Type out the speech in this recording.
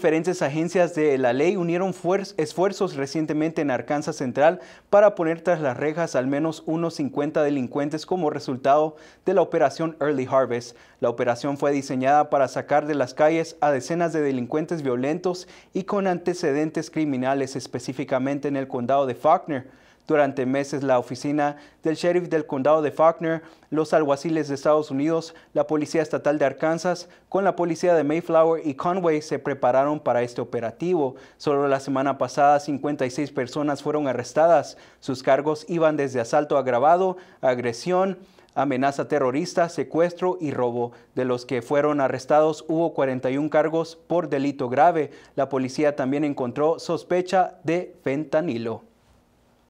Diferentes agencias de la ley unieron esfuerzos recientemente en Arkansas Central para poner tras las rejas al menos unos 50 delincuentes como resultado de la operación Early Harvest. La operación fue diseñada para sacar de las calles a decenas de delincuentes violentos y con antecedentes criminales específicamente en el condado de Faulkner. Durante meses, la oficina del sheriff del condado de Faulkner, los alguaciles de Estados Unidos, la Policía Estatal de Arkansas, con la Policía de Mayflower y Conway se prepararon para este operativo. Solo la semana pasada, 56 personas fueron arrestadas. Sus cargos iban desde asalto agravado, agresión, amenaza terrorista, secuestro y robo. De los que fueron arrestados hubo 41 cargos por delito grave. La policía también encontró sospecha de fentanilo.